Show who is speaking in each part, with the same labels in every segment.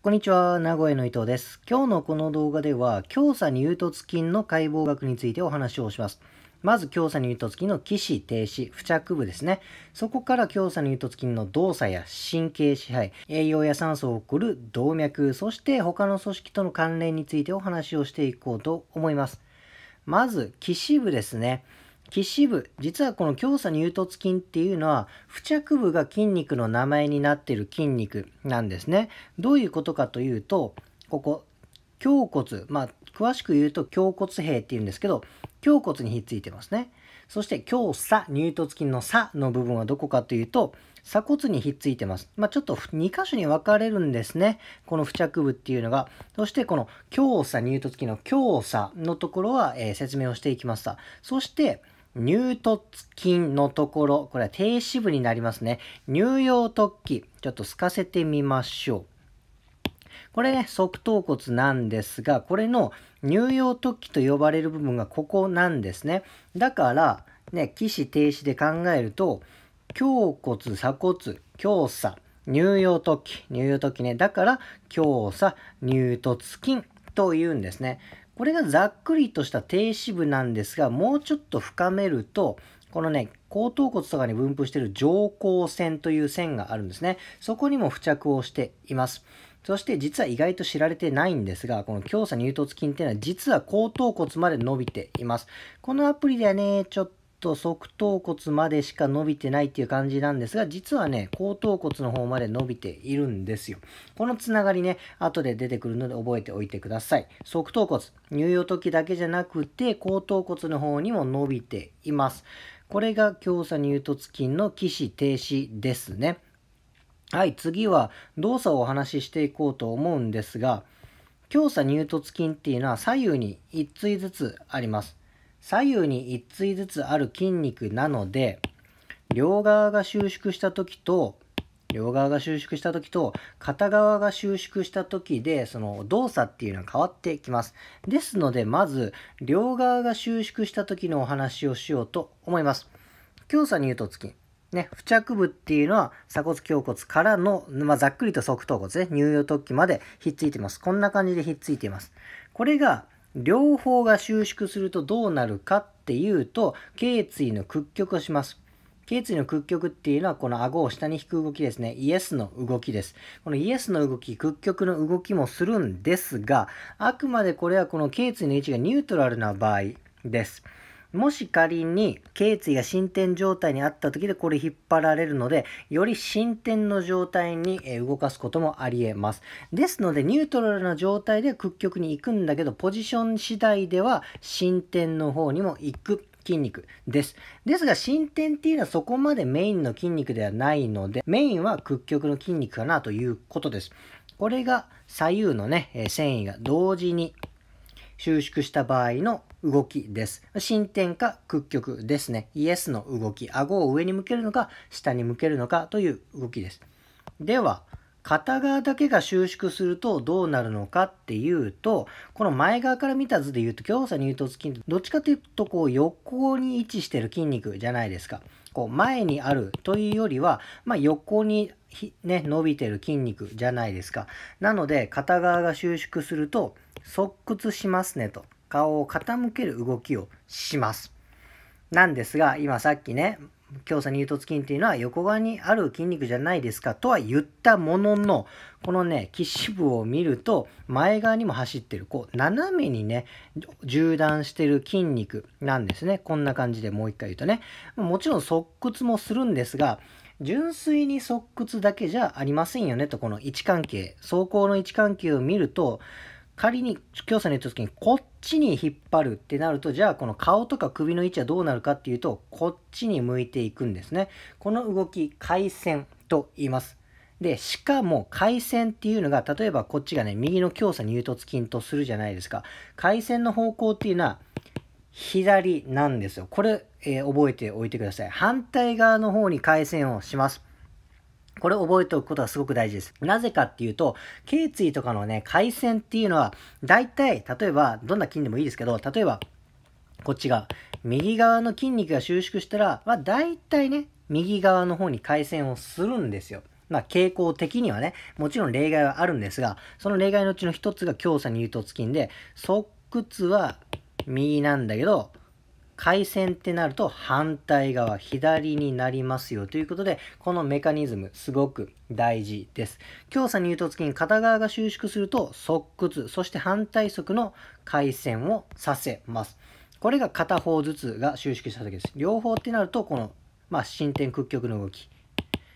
Speaker 1: こんにちは、名古屋の伊藤です。今日のこの動画では、強鎖乳突筋の解剖学についてお話をします。まず、強鎖乳突筋の起死、停止、付着部ですね。そこから強鎖乳突筋の動作や神経支配、栄養や酸素を送る動脈、そして他の組織との関連についてお話をしていこうと思います。まず、起死部ですね。起部実はこの強鎖乳突筋っていうのは付着部が筋肉の名前になってる筋肉なんですねどういうことかというとここ胸骨まあ詳しく言うと胸骨兵っていうんですけど胸骨にひっついてますねそして強鎖乳突筋の鎖の部分はどこかというと鎖骨にひっついてます。まあ、ちょっと2箇所に分かれるんですね。この付着部っていうのが。そしてこの強鎖乳突筋の強鎖のところは、えー、説明をしていきました。そして乳突筋のところ、これは低脂部になりますね。乳様突起、ちょっと透かせてみましょう。これね、側頭骨なんですが、これの乳様突起と呼ばれる部分がここなんですね。だから、ね、起死停止で考えると、胸骨、鎖骨、胸鎖、乳様突起、乳様突起ね。だから、胸鎖、乳突筋というんですね。これがざっくりとした低脂部なんですが、もうちょっと深めると、このね、後頭骨とかに分布している上行線という線があるんですね。そこにも付着をしています。そして実は意外と知られてないんですが、この強鎖乳突筋っていうのは実は後頭骨まで伸びています。このアプリではね、ちょっと側頭骨までしか伸びてないっていう感じなんですが、実はね、後頭骨の方まで伸びているんですよ。このつながりね、後で出てくるので覚えておいてください。側頭骨、乳幼時だけじゃなくて、後頭骨の方にも伸びています。これが強鎖乳突筋の起死停止ですね。はい、次は動作をお話ししていこうと思うんですが、強鎖乳突筋っていうのは左右に1対ずつあります。左右に1対ずつある筋肉なので両側が収縮した時と両側が収縮した時と片側が収縮した時でその動作っていうのは変わってきます。ですのでまず両側が収縮した時のお話をしようと思います。強さに突筋。ね、付着部っていうのは鎖骨胸骨からの、まあ、ざっくりと側頭骨ね、乳幼突起までひっついてます。こんな感じでひっついています。これが両方が収縮するとどうなるかっていうと、頸椎の屈曲をします。頸椎の屈曲っていうのはこの顎を下に引く動きですね。イエスの動きです。このイエスの動き、屈曲の動きもするんですが、あくまでこれはこの頸椎の位置がニュートラルな場合です。もし仮に頸椎が進展状態にあった時でこれ引っ張られるので、より進展の状態に動かすこともあり得ます。ですので、ニュートラルな状態で屈曲に行くんだけど、ポジション次第では進展の方にも行く筋肉です。ですが、進展っていうのはそこまでメインの筋肉ではないので、メインは屈曲の筋肉かなということです。これが左右のね、繊維が同時に収縮した場合の動きです。進展か屈曲ですね。イエスの動き。顎を上に向けるのか、下に向けるのかという動きです。では、片側だけが収縮するとどうなるのかっていうと、この前側から見た図で言うと、強鎖乳突筋、どっちかというと、こう横に位置してる筋肉じゃないですか。こう前にあるというよりは、まあ、横にね、伸びてる筋肉じゃないですか。なので、片側が収縮すると、側屈しますねと。顔を傾ける動きをします。なんですが、今さっきね、強鎖乳突筋っていうのは横側にある筋肉じゃないですかとは言ったものの、このね、騎士部を見ると前側にも走ってる、こう斜めにね、縦断してる筋肉なんですね。こんな感じでもう一回言うとね。もちろん側屈もするんですが、純粋に側屈だけじゃありませんよねと、この位置関係、走行の位置関係を見ると、仮に強さに打つ時にこっちに引っ張るってなるとじゃあこの顔とか首の位置はどうなるかっていうとこっちに向いていくんですねこの動き回線と言いますでしかも回線っていうのが例えばこっちがね右の強さに突筋とするじゃないですか回線の方向っていうのは左なんですよこれ、えー、覚えておいてください反対側の方に回線をしますこれを覚えておくことはすごく大事です。なぜかっていうと、頸椎とかのね、回線っていうのは、大体、例えば、どんな筋でもいいですけど、例えば、こっち側、右側の筋肉が収縮したら、まあ大体ね、右側の方に回線をするんですよ。まあ傾向的にはね、もちろん例外はあるんですが、その例外のうちの一つが強鎖乳突筋で、側屈は右なんだけど、回線ってなると反対側、左になりますよということで、このメカニズムすごく大事です。強鎖乳突筋、片側が収縮すると側屈、そして反対側の回線をさせます。これが片方ずつが収縮した時です。両方ってなると、この、まあ、進展屈曲の動き。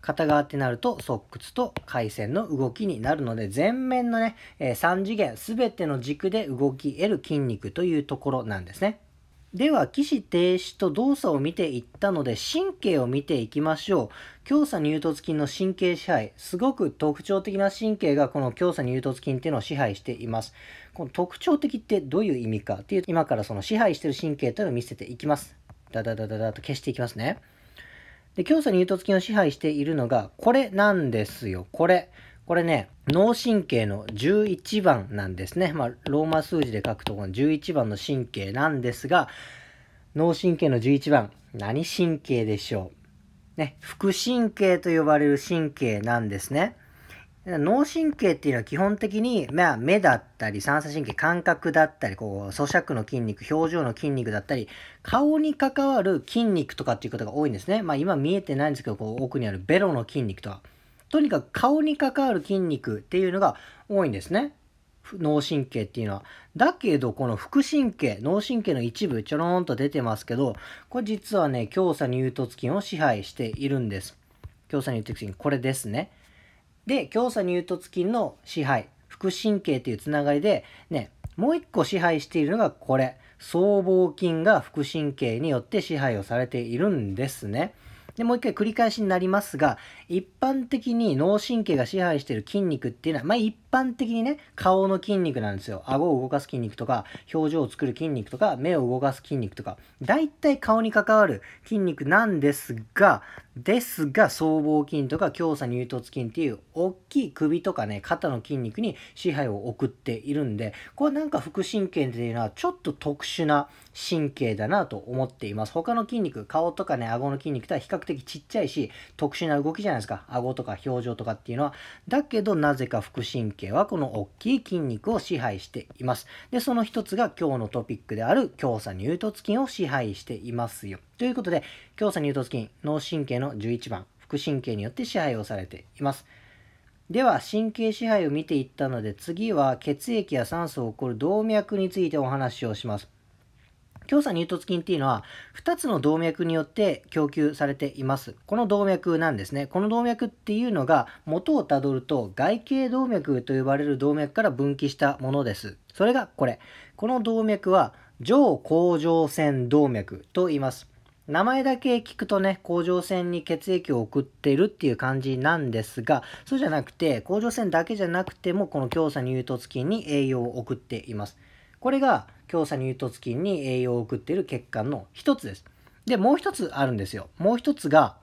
Speaker 1: 片側ってなると、側屈と回線の動きになるので、前面のね、え3次元全ての軸で動き得る筋肉というところなんですね。では、起死停止と動作を見ていったので、神経を見ていきましょう。強鎖乳突筋の神経支配。すごく特徴的な神経がこの強鎖乳突筋っていうのを支配しています。この特徴的ってどういう意味かっていう、今からその支配してる神経というのを見せていきます。ダダダダダと消していきますね。で、強鎖乳突筋を支配しているのが、これなんですよ。これ。これね、脳神経の11番なんですね。まあ、ローマ数字で書くとこの11番の神経なんですが、脳神経の11番、何神経でしょうね、副神経と呼ばれる神経なんですね。脳神経っていうのは基本的に、まあ、目だったり、三叉神経、感覚だったり、こう、咀嚼の筋肉、表情の筋肉だったり、顔に関わる筋肉とかっていうことが多いんですね。まあ、今見えてないんですけど、こう、奥にあるベロの筋肉とは。とにかく顔に関わる筋肉っていうのが多いんですね。脳神経っていうのは。だけど、この副神経、脳神経の一部、ちょろんと出てますけど、これ実はね、強鎖乳突筋を支配しているんです。強鎖乳突筋、これですね。で、強鎖乳突筋の支配、副神経っていうつながりで、ね、もう一個支配しているのがこれ。僧帽筋が副神経によって支配をされているんですね。で、もう一回繰り返しになりますが、一般的に脳神経が支配している筋肉っていうのは、まあ一般的にね、顔の筋肉なんですよ。顎を動かす筋肉とか、表情を作る筋肉とか、目を動かす筋肉とか、大体顔に関わる筋肉なんですが、ですが、僧帽筋とか、強鎖乳突筋っていう、大きい首とかね、肩の筋肉に支配を送っているんで、これなんか副神経っていうのは、ちょっと特殊な神経だなと思っています。他の筋肉、顔とかね、顎の筋肉とは比較的ちっちゃいし、特殊な動きじゃないですか。顎とか表情とかっていうのは。だけど、なぜか副神経はこの大きい筋肉を支配しています。で、その一つが今日のトピックである、強鎖乳突筋を支配していますよ。ということで、強鎖乳突筋、脳神経の11番、副神経によって支配をされています。では神経支配を見ていったので次は血液や酸素を起こる動脈についてお話をします強鎖乳突筋っていうのは2つの動脈によって供給されています。この動脈なんですね。この動脈っていうのが元をたどると外形動脈と呼ばれる動脈から分岐したものです。それがこれ。この動脈は上甲状腺動脈と言います。名前だけ聞くとね、甲状腺に血液を送ってるっていう感じなんですが、そうじゃなくて、甲状腺だけじゃなくても、この強鎖乳突筋に栄養を送っています。これが強鎖乳突筋に栄養を送っている血管の一つです。で、もう一つあるんですよ。もう一つが、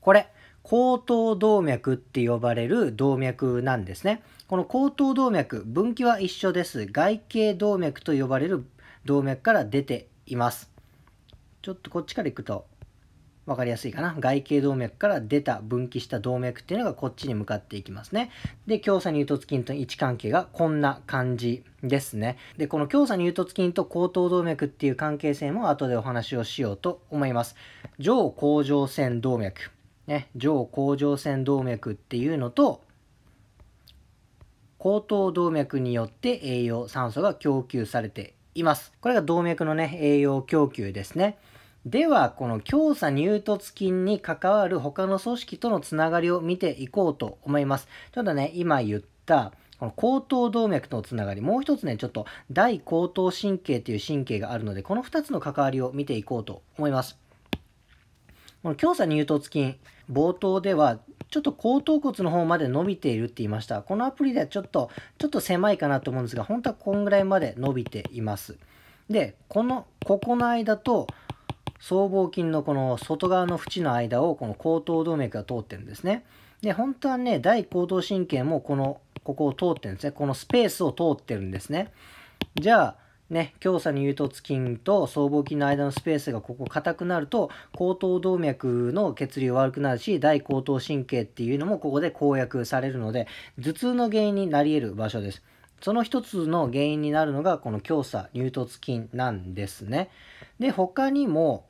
Speaker 1: これ、後頭動脈って呼ばれる動脈なんですね。この後頭動脈、分岐は一緒です。外形動脈と呼ばれる動脈から出ています。ちょっとこっちから行くと分かりやすいかな外形動脈から出た分岐した動脈っていうのがこっちに向かっていきますねで強鎖乳突筋との位置関係がこんな感じですねでこの強鎖乳突筋と後頭動脈っていう関係性も後でお話をしようと思います上甲状腺動脈ね上甲状腺動脈っていうのと後頭動脈によって栄養酸素が供給されていますこれが動脈のね栄養供給ですねでは、この強鎖乳突筋に関わる他の組織とのつながりを見ていこうと思います。ちょっとね、今言った、この後頭動脈とのつながり、もう一つね、ちょっと大後頭神経という神経があるので、この2つの関わりを見ていこうと思います。この強鎖乳突筋、冒頭では、ちょっと後頭骨の方まで伸びているって言いました。このアプリではちょっと、ちょっと狭いかなと思うんですが、本当はこんぐらいまで伸びています。で、この、ここの間と、僧帽筋のこの外側の縁の間をこの後頭動脈が通ってるんですね。で、本当はね、大後頭神経もこの、ここを通ってるんですね。このスペースを通ってるんですね。じゃあ、ね、強鎖乳突筋と僧帽筋の間のスペースがここ硬くなると、後頭動脈の血流悪くなるし、大後頭神経っていうのもここで公約されるので、頭痛の原因になり得る場所です。その一つの原因になるのが、この強鎖乳突筋なんですね。で、他にも、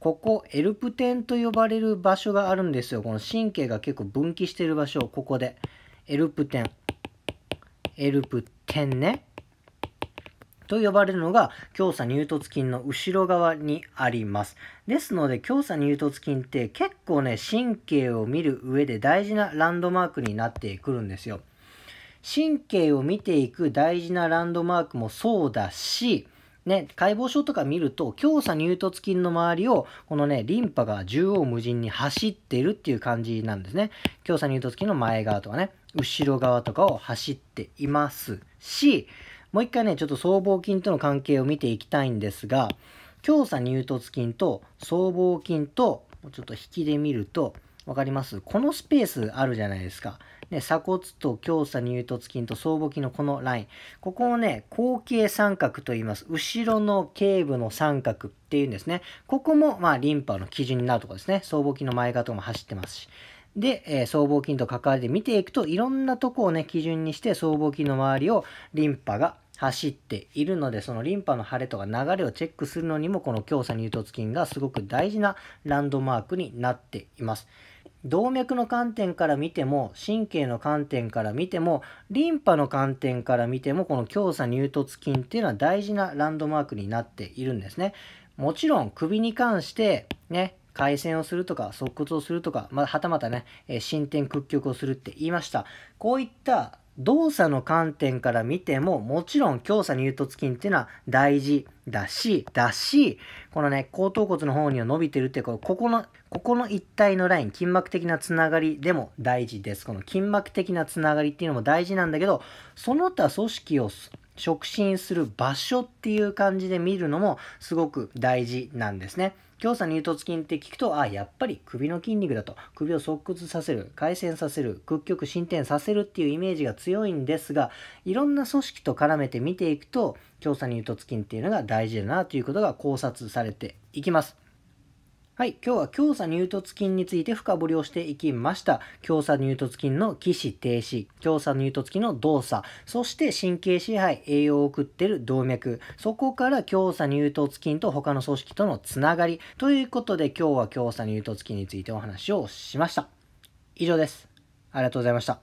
Speaker 1: ここエルプテンと呼ばれる場所があるんですよこの神経が結構分岐している場所ここでエルプテンエルプテンねと呼ばれるのが強鎖乳突筋の後ろ側にあります。ですので強鎖乳突筋って結構ね神経を見る上で大事なランドマークになってくるんですよ。神経を見ていく大事なランドマークもそうだしね、解剖書とか見ると、強鎖乳突筋の周りを、このね、リンパが縦横無尽に走ってるっていう感じなんですね。強鎖乳突筋の前側とかね、後ろ側とかを走っていますし、もう一回ね、ちょっと僧帽筋との関係を見ていきたいんですが、強鎖乳突筋と僧帽筋と、ちょっと引きで見ると、分かりますこのスペースあるじゃないですか。で、鎖骨と胸鎖乳突筋と僧帽筋のこのライン。ここをね、後傾三角と言います。後ろの頸部の三角っていうんですね。ここも、まあ、リンパの基準になるところですね。僧帽筋の前側とかも走ってますし。で、えー、僧帽筋と関わりで見ていくと、いろんなとこをね、基準にして僧帽筋の周りをリンパが走っているので、そのリンパの腫れとか流れをチェックするのにも、この強鎖乳突筋がすごく大事なランドマークになっています。動脈の観点から見ても神経の観点から見てもリンパの観点から見てもこの強鎖乳突筋っていうのは大事なランドマークになっているんですね。もちろん首に関してね回線をするとか、側骨をするとか、まあ、はたまたね、え進展屈曲をするって言いました。こういった動作の観点から見ても、もちろん強鎖乳突筋っていうのは大事だし、だし、このね、後頭骨の方には伸びてるってこ、ここの、ここの一体のライン、筋膜的なつながりでも大事です。この筋膜的なつながりっていうのも大事なんだけど、その他組織を触進する場所っていう感じで見るのもすごく大事なんですね。強鎖乳突筋って聞くと、あ、やっぱり首の筋肉だと、首を側屈させる、回旋させる、屈曲、進展させるっていうイメージが強いんですが、いろんな組織と絡めて見ていくと、強鎖乳突筋っていうのが大事だなということが考察されていきます。はい、今日は強鎖乳突筋について深掘りをしていきました。強鎖乳突筋の起死停止、強鎖乳突筋の動作、そして神経支配、栄養を送っている動脈、そこから強鎖乳突筋と他の組織とのつながり。ということで今日は強鎖乳突筋についてお話をしました。以上です。ありがとうございました。